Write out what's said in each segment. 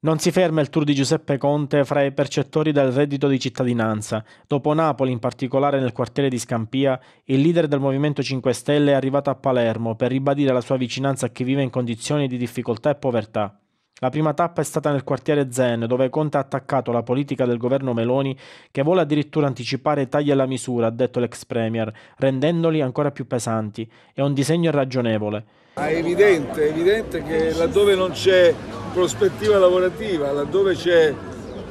Non si ferma il tour di Giuseppe Conte fra i percettori del reddito di cittadinanza. Dopo Napoli, in particolare nel quartiere di Scampia, il leader del Movimento 5 Stelle è arrivato a Palermo per ribadire la sua vicinanza a chi vive in condizioni di difficoltà e povertà. La prima tappa è stata nel quartiere Zen, dove Conte ha attaccato la politica del governo Meloni, che vuole addirittura anticipare tagli alla misura, ha detto l'ex Premier, rendendoli ancora più pesanti. È un disegno irragionevole. È evidente, è evidente che laddove non c'è prospettiva lavorativa, laddove c'è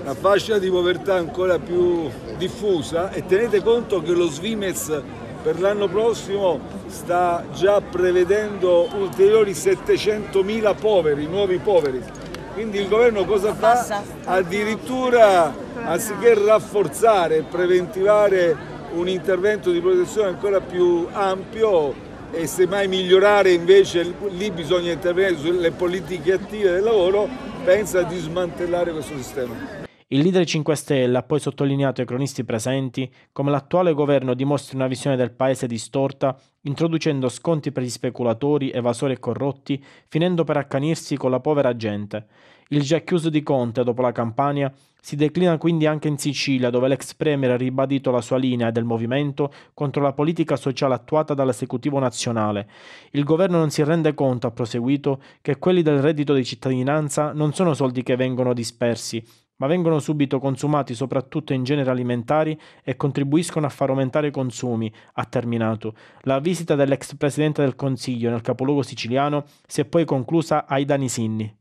una fascia di povertà ancora più diffusa e tenete conto che lo Svimez per l'anno prossimo sta già prevedendo ulteriori 700.000 poveri, nuovi poveri. Quindi il governo cosa fa? Addirittura anziché rafforzare e preventivare un intervento di protezione ancora più ampio e semmai migliorare invece lì bisogna intervenire sulle politiche attive del lavoro, pensa di smantellare questo sistema. Il leader 5 Stelle ha poi sottolineato ai cronisti presenti come l'attuale governo dimostri una visione del paese distorta, introducendo sconti per gli speculatori, evasori e corrotti, finendo per accanirsi con la povera gente. Il già chiuso di Conte dopo la Campania si declina quindi anche in Sicilia, dove l'ex premier ha ribadito la sua linea del movimento contro la politica sociale attuata dall'esecutivo nazionale. Il governo non si rende conto, ha proseguito, che quelli del reddito di cittadinanza non sono soldi che vengono dispersi, ma vengono subito consumati soprattutto in generi alimentari e contribuiscono a far aumentare i consumi, ha terminato. La visita dell'ex presidente del Consiglio nel capoluogo siciliano si è poi conclusa ai Danisinni.